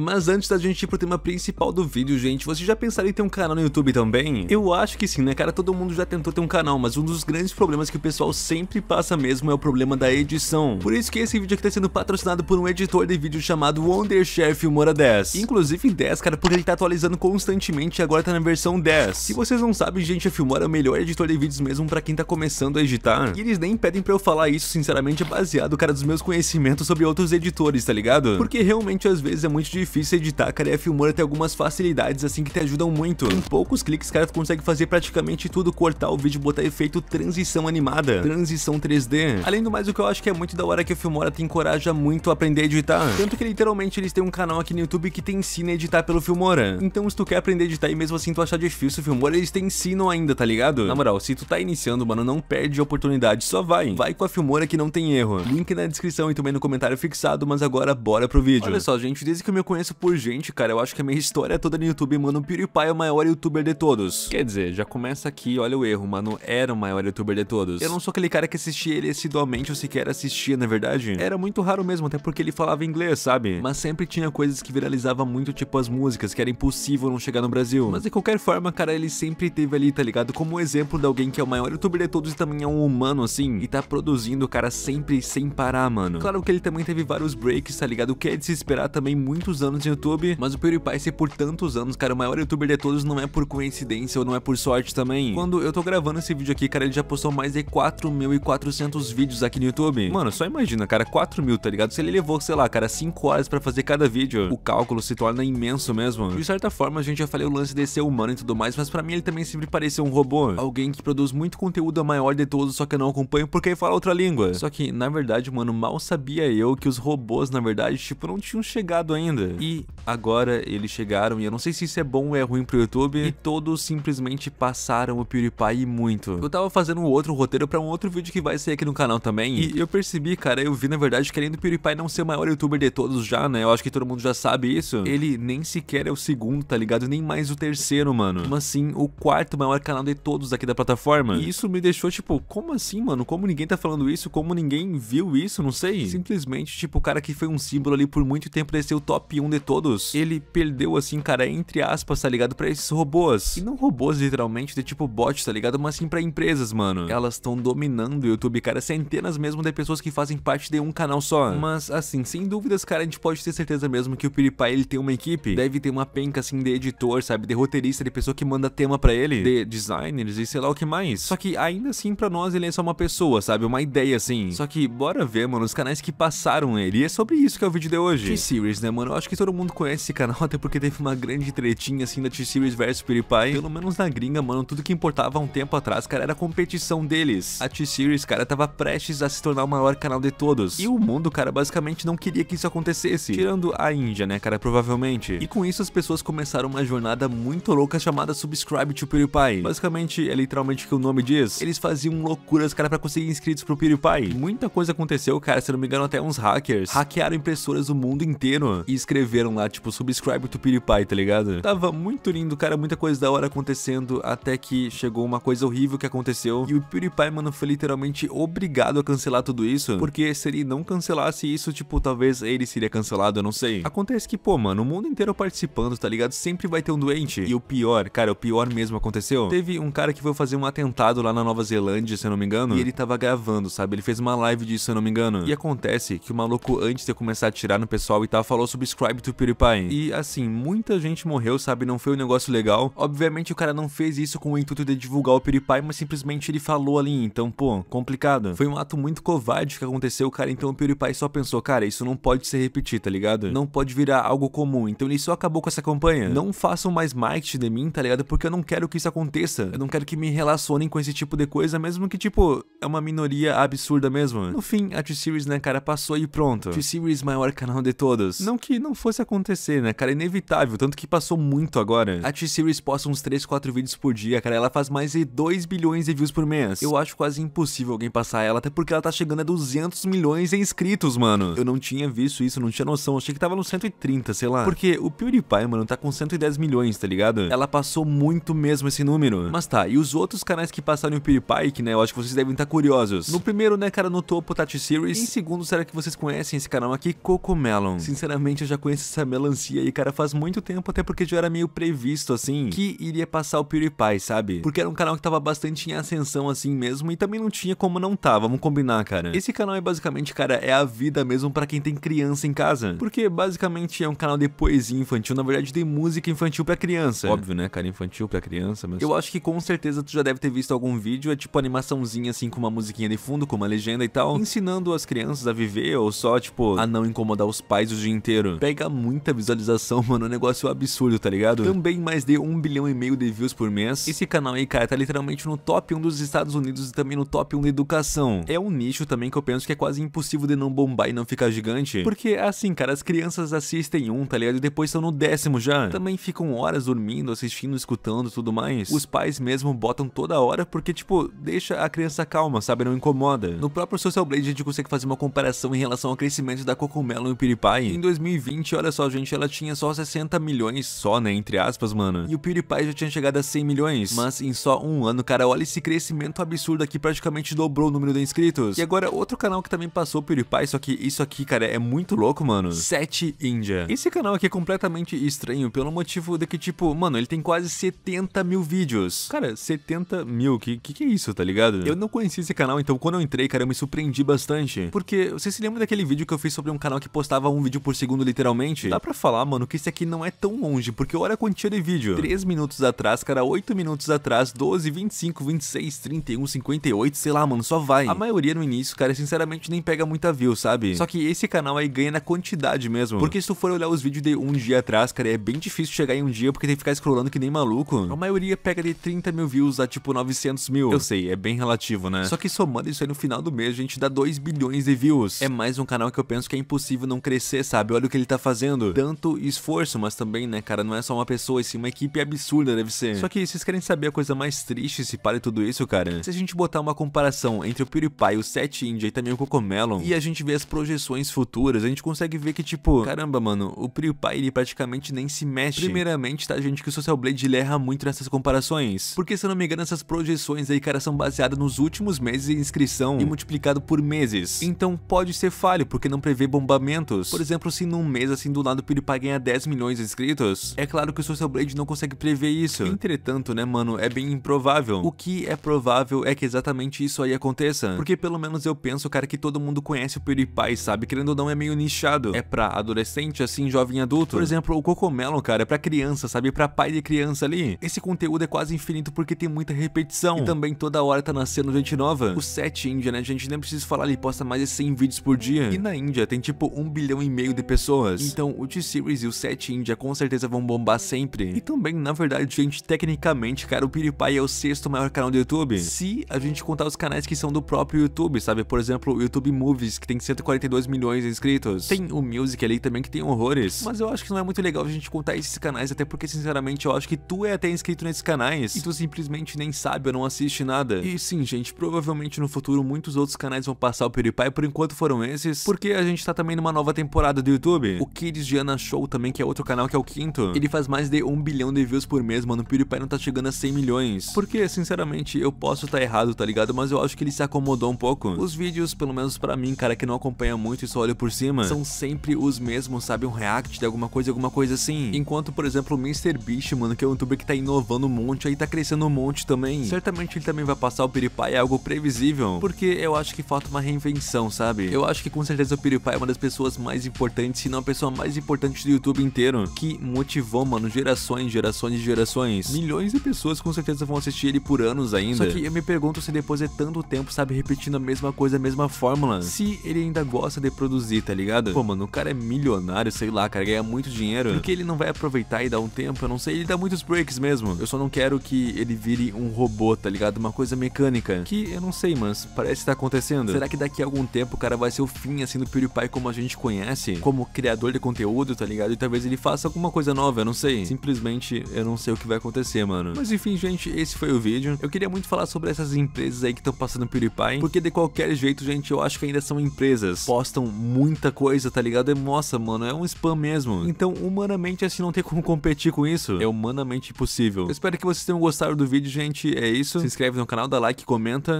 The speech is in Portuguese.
Mas antes da gente ir pro tema principal do vídeo, gente, você já pensaram em ter um canal no YouTube também? Eu acho que sim, né, cara? Todo mundo já tentou ter um canal, mas um dos grandes problemas que o pessoal sempre passa mesmo é o problema da edição. Por isso que esse vídeo aqui tá sendo patrocinado por um editor de vídeo chamado Wonderchef Filmora 10. Inclusive 10, cara, porque ele tá atualizando constantemente e agora tá na versão 10. Se vocês não sabem, gente, a Filmora é o melhor editor de vídeos mesmo pra quem tá começando a editar. E eles nem pedem pra eu falar isso, sinceramente, é baseado, cara, dos meus conhecimentos sobre outros editores, tá ligado? Porque realmente às vezes é muito difícil difícil editar, cara, e a Filmora tem algumas facilidades assim que te ajudam muito. Em poucos cliques, cara, tu consegue fazer praticamente tudo, cortar o vídeo, botar efeito transição animada, transição 3D. Além do mais, o que eu acho que é muito da hora é que a Filmora te encoraja muito a aprender a editar. Tanto que literalmente eles têm um canal aqui no YouTube que te ensina a editar pelo Filmora. Então se tu quer aprender a editar e mesmo assim tu achar difícil o Filmora, eles te ensinam ainda, tá ligado? Na moral, se tu tá iniciando, mano, não perde a oportunidade, só vai. Vai com a Filmora que não tem erro. Link na descrição e também no comentário fixado, mas agora bora pro vídeo. Olha só, gente, desde que eu me conheço conheço por gente, cara. Eu acho que a minha história é toda no YouTube, mano. O PewDiePie é o maior youtuber de todos. Quer dizer, já começa aqui, olha o erro, mano. Era o maior youtuber de todos. Eu não sou aquele cara que assistia ele assiduamente ou sequer assistia, na é verdade. Era muito raro mesmo, até porque ele falava inglês, sabe? Mas sempre tinha coisas que viralizava muito, tipo as músicas, que era impossível não chegar no Brasil. Mas de qualquer forma, cara, ele sempre teve ali, tá ligado? Como exemplo de alguém que é o maior youtuber de todos e também é um humano, assim. E tá produzindo, cara, sempre sem parar, mano. Claro que ele também teve vários breaks, tá ligado? O que é de se esperar também muitos anos de YouTube, mas o PewDiePie ser por tantos anos, cara, o maior youtuber de todos não é por coincidência ou não é por sorte também. Quando eu tô gravando esse vídeo aqui, cara, ele já postou mais de 4.400 vídeos aqui no YouTube. Mano, só imagina, cara, 4.000, mil, tá ligado? Se ele levou, sei lá, cara, 5 horas pra fazer cada vídeo, o cálculo se torna imenso mesmo. de certa forma, a gente já falei o lance de ser humano e tudo mais, mas pra mim ele também sempre pareceu um robô. Alguém que produz muito conteúdo a maior de todos, só que eu não acompanho porque ele fala outra língua. Só que, na verdade, mano, mal sabia eu que os robôs, na verdade, tipo, não tinham chegado ainda. E agora eles chegaram, e eu não sei se isso é bom ou é ruim pro YouTube, e todos simplesmente passaram o PewDiePie muito. Eu tava fazendo um outro roteiro para um outro vídeo que vai sair aqui no canal também, e eu percebi, cara, eu vi na verdade querendo do PewDiePie não ser o maior youtuber de todos já, né? Eu acho que todo mundo já sabe isso. Ele nem sequer é o segundo, tá ligado? Nem mais o terceiro, mano. Mas sim, o quarto maior canal de todos aqui da plataforma. E isso me deixou tipo, como assim, mano? Como ninguém tá falando isso? Como ninguém viu isso? Não sei. Simplesmente, tipo, o cara que foi um símbolo ali por muito tempo o top um de todos, ele perdeu assim, cara, entre aspas, tá ligado? Pra esses robôs. E não robôs literalmente de tipo bot, tá ligado? Mas sim pra empresas, mano. Elas estão dominando o YouTube, cara. Centenas mesmo de pessoas que fazem parte de um canal só. Mas assim, sem dúvidas, cara, a gente pode ter certeza mesmo que o PewDiePie, ele tem uma equipe. Deve ter uma penca assim de editor, sabe? De roteirista, de pessoa que manda tema pra ele. De designers e sei lá o que mais. Só que ainda assim, pra nós, ele é só uma pessoa, sabe? Uma ideia assim. Só que bora ver, mano, os canais que passaram ele. E é sobre isso que é o vídeo de hoje. Que series, né, mano? Eu acho que todo mundo conhece esse canal, até porque teve uma grande tretinha assim da T-Series versus PewDiePie. Pelo menos na gringa, mano, tudo que importava há um tempo atrás, cara, era a competição deles. A T-Series, cara, tava prestes a se tornar o maior canal de todos. E o mundo, cara, basicamente não queria que isso acontecesse. Tirando a Índia, né, cara, provavelmente. E com isso, as pessoas começaram uma jornada muito louca chamada Subscribe to PewDiePie. Basicamente, é literalmente o que o nome diz. Eles faziam loucuras, cara, pra conseguir inscritos pro PewDiePie. Muita coisa aconteceu, cara, se não me engano, até uns hackers hackearam impressoras do mundo inteiro e escreveram escreveram lá, tipo, subscribe to PewDiePie, tá ligado? Tava muito lindo, cara, muita coisa da hora acontecendo, até que chegou uma coisa horrível que aconteceu. E o PewDiePie, mano, foi literalmente obrigado a cancelar tudo isso, porque se ele não cancelasse isso, tipo, talvez ele seria cancelado, eu não sei. Acontece que, pô, mano, o mundo inteiro participando, tá ligado? Sempre vai ter um doente. E o pior, cara, o pior mesmo aconteceu. Teve um cara que foi fazer um atentado lá na Nova Zelândia, se eu não me engano, e ele tava gravando, sabe? Ele fez uma live disso, se eu não me engano. E acontece que o maluco, antes de começar a atirar no pessoal e tal, falou subscribe vibe Tupiripaim. E assim, muita gente morreu, sabe? Não foi um negócio legal. Obviamente o cara não fez isso com o intuito de divulgar o Piripai, mas simplesmente ele falou ali, então, pô, complicado. Foi um ato muito covarde que aconteceu, cara, então o Piripai só pensou, cara, isso não pode se repetir, tá ligado? Não pode virar algo comum, então ele só acabou com essa campanha. Não façam mais marketing de mim, tá ligado? Porque eu não quero que isso aconteça. Eu não quero que me relacionem com esse tipo de coisa, mesmo que, tipo, é uma minoria absurda mesmo. No fim, a T-Series, né, cara, passou e pronto. T-Series, maior canal de todas. Não que não fosse acontecer, né, cara, é inevitável, tanto que passou muito agora. A T-Series posta uns 3, 4 vídeos por dia, cara, ela faz mais de 2 bilhões de views por mês. Eu acho quase impossível alguém passar ela, até porque ela tá chegando a 200 milhões de inscritos, mano. Eu não tinha visto isso, não tinha noção, achei que tava no 130, sei lá. Porque o PewDiePie, mano, tá com 110 milhões, tá ligado? Ela passou muito mesmo esse número. Mas tá, e os outros canais que passaram o PewDiePie, que, né, eu acho que vocês devem estar tá curiosos. No primeiro, né, cara, no topo, Tati Series. em segundo, será que vocês conhecem esse canal aqui, Cocomelon? Sinceramente, eu já conheço essa melancia aí, cara, faz muito tempo, até porque já era meio previsto, assim, que iria passar o PewDiePie, sabe? Porque era um canal que tava bastante em ascensão, assim mesmo, e também não tinha como não tá, vamos combinar, cara. Esse canal é basicamente, cara, é a vida mesmo para quem tem criança em casa. Porque basicamente é um canal de poesia infantil, na verdade tem música infantil para criança. Óbvio, né, cara, infantil para criança, mas... Eu acho que com certeza tu já deve ter visto algum vídeo, é tipo animaçãozinha assim com uma musiquinha de fundo, com uma legenda e tal, ensinando as crianças a viver ou só, tipo, a não incomodar os pais o dia inteiro. Pega muita visualização, mano, é um negócio absurdo, tá ligado? Também mais de um bilhão e meio de views por mês. Esse canal aí, cara, tá literalmente no top 1 dos Estados Unidos e também no top 1 da educação. É um nicho também que eu penso que é quase impossível de não bombar e não ficar gigante, porque assim, cara, as crianças assistem um, tá ligado? E depois estão no décimo já. Também ficam horas dormindo, assistindo, escutando tudo mais. Os pais mesmo botam toda hora porque, tipo, deixa a criança calma calma, sabe? Não incomoda. No próprio Social Blade a gente consegue fazer uma comparação em relação ao crescimento da Cocomelo no PewDiePie. Em 2020, olha só, gente, ela tinha só 60 milhões, só, né? Entre aspas, mano. E o PewDiePie já tinha chegado a 100 milhões. Mas em só um ano, cara, olha esse crescimento absurdo aqui, praticamente dobrou o número de inscritos. E agora, outro canal que também passou o PewDiePie, só que isso aqui, cara, é muito louco, mano. 7 India Esse canal aqui é completamente estranho pelo motivo de que, tipo, mano, ele tem quase 70 mil vídeos. Cara, 70 mil, que que, que é isso, tá ligado? Eu não conhecia esse canal, então quando eu entrei, cara, eu me surpreendi bastante. Porque, você se lembra daquele vídeo que eu fiz sobre um canal que postava um vídeo por segundo, literalmente? Dá pra falar, mano, que esse aqui não é tão longe, porque olha a quantia de vídeo. 3 minutos atrás, cara, 8 minutos atrás, 12, 25, 26, 31, 58, sei lá, mano, só vai. A maioria no início, cara, sinceramente nem pega muita view, sabe? Só que esse canal aí ganha na quantidade mesmo. Porque se tu for olhar os vídeos de um dia atrás, cara, é bem difícil chegar em um dia porque tem que ficar scrollando que nem maluco. A maioria pega de 30 mil views a tipo 900 mil. Eu sei, é bem relativo, né? Só que somando isso aí no final do mês, a gente dá 2 bilhões de views. É mais um canal que eu penso que é impossível não crescer, sabe? Olha o que ele tá fazendo. Tanto esforço, mas também, né, cara, não é só uma pessoa, sim, uma equipe absurda deve ser. Só que vocês querem saber a coisa mais triste se para tudo isso, cara? Se a gente botar uma comparação entre o PewDiePie, o Set India e também o Cocomelon, e a gente vê as projeções futuras, a gente consegue ver que, tipo, caramba, mano, o PewDiePie, ele praticamente nem se mexe. Primeiramente, tá, gente, que o Social Blade erra muito nessas comparações. Porque, se eu não me engano, essas projeções aí, cara, são baseadas nos últimos meses de inscrição e multiplicado por meses. Então pode ser falho, porque não prevê bombamentos. Por exemplo, se num mês assim do lado o PewDiePie ganha 10 milhões de inscritos, é claro que o Social Blade não consegue prever isso. Entretanto, né, mano, é bem improvável. O que é provável é que exatamente isso aí aconteça. Porque pelo menos eu penso, cara, que todo mundo conhece o PewDiePie, sabe? Querendo ou não, é meio nichado. É pra adolescente, assim, jovem adulto. Por exemplo, o Cocomelo, cara, é pra criança, sabe? É pra pai de criança ali. Esse conteúdo é quase infinito porque tem muita repetição. E também toda hora tá nascendo gente nova. O 7 Índia, né? A gente nem precisa falar, ele posta mais de 100 vídeos por dia. E na Índia tem tipo 1 bilhão e meio de pessoas. Então o T-Series e o 7 Índia com certeza vão bombar sempre. E também, na verdade, gente, tecnicamente, cara, o PewDiePie é o sexto maior canal do YouTube. Se a gente contar os canais que são do próprio YouTube, sabe? Por exemplo, o YouTube Movies, que tem 142 milhões de inscritos. Tem o Music ali também, que tem horrores. Mas eu acho que não é muito legal a gente contar esses canais, até porque, sinceramente, eu acho que tu é até inscrito nesses canais. E tu simplesmente nem sabe ou não assiste nada. E sim, gente, pro Provavelmente no futuro muitos outros canais vão passar o PewDiePie, por enquanto foram esses, porque a gente tá também numa nova temporada do YouTube. O Kids Diana Show também, que é outro canal que é o quinto, ele faz mais de um bilhão de views por mês, mano. O PewDiePie não tá chegando a 100 milhões. Porque, sinceramente, eu posso estar tá errado, tá ligado? Mas eu acho que ele se acomodou um pouco. Os vídeos, pelo menos pra mim, cara, que não acompanha muito e só olha por cima, são sempre os mesmos, sabe? Um react de alguma coisa, alguma coisa assim. Enquanto, por exemplo, o MrBeast, mano, que é um youtuber que tá inovando um monte, aí tá crescendo um monte também. Certamente ele também vai passar o PewDiePie, é algo previsível, porque eu acho que falta uma reinvenção, sabe? Eu acho que com certeza o PewDiePie é uma das pessoas mais importantes, se não a pessoa mais importante do YouTube inteiro, que motivou, mano, gerações, gerações e gerações. Milhões de pessoas com certeza vão assistir ele por anos ainda. Só que eu me pergunto se depois de tanto tempo, sabe, repetindo a mesma coisa, a mesma fórmula, se ele ainda gosta de produzir, tá ligado? Pô, mano, o cara é milionário, sei lá, cara, ganha muito dinheiro. Por que ele não vai aproveitar e dar um tempo? Eu não sei, ele dá muitos breaks mesmo. Eu só não quero que ele vire um robô, tá ligado? Uma coisa mecânica. Que eu não sei, mas parece estar tá acontecendo. Será que daqui a algum tempo o cara vai ser o fim, assim, do PewDiePie como a gente conhece? Como criador de conteúdo, tá ligado? E talvez ele faça alguma coisa nova, eu não sei. Simplesmente, eu não sei o que vai acontecer, mano. Mas enfim, gente, esse foi o vídeo. Eu queria muito falar sobre essas empresas aí que estão passando PewDiePie, porque de qualquer jeito, gente, eu acho que ainda são empresas. Postam muita coisa, tá ligado? É nossa, mano, é um spam mesmo. Então, humanamente, assim, não tem como competir com isso. É humanamente impossível. Eu espero que vocês tenham gostado do vídeo, gente. É isso. Se inscreve no canal, dá like, comenta.